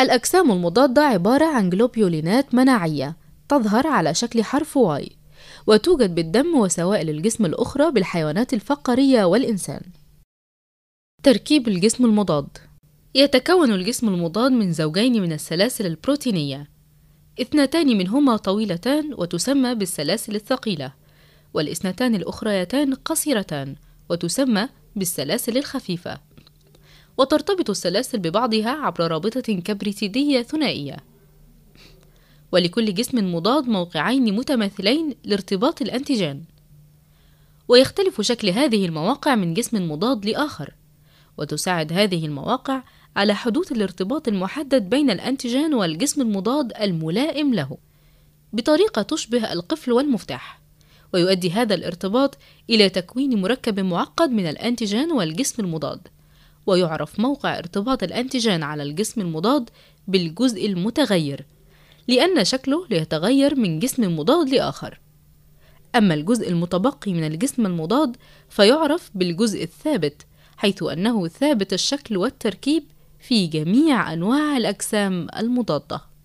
الأجسام المضادة عبارة عن جلوبيولينات مناعية تظهر على شكل حرف واي وتوجد بالدم وسوائل الجسم الأخرى بالحيوانات الفقرية والإنسان تركيب الجسم المضاد يتكون الجسم المضاد من زوجين من السلاسل البروتينية اثنتان منهما طويلتان وتسمى بالسلاسل الثقيلة والإثنتان الأخريتان قصيرتان وتسمى بالسلاسل الخفيفة وترتبط السلاسل ببعضها عبر رابطة كبريتيدية ثنائية ولكل جسم مضاد موقعين متماثلين لارتباط الأنتيجان ويختلف شكل هذه المواقع من جسم مضاد لآخر وتساعد هذه المواقع على حدوث الارتباط المحدد بين الأنتيجان والجسم المضاد الملائم له بطريقة تشبه القفل والمفتاح ويؤدي هذا الارتباط إلى تكوين مركب معقد من الأنتيجان والجسم المضاد ويعرف موقع ارتباط الأنتيجين على الجسم المضاد بالجزء المتغير لأن شكله ليتغير من جسم مضاد لآخر أما الجزء المتبقي من الجسم المضاد فيعرف بالجزء الثابت حيث أنه ثابت الشكل والتركيب في جميع أنواع الأجسام المضادة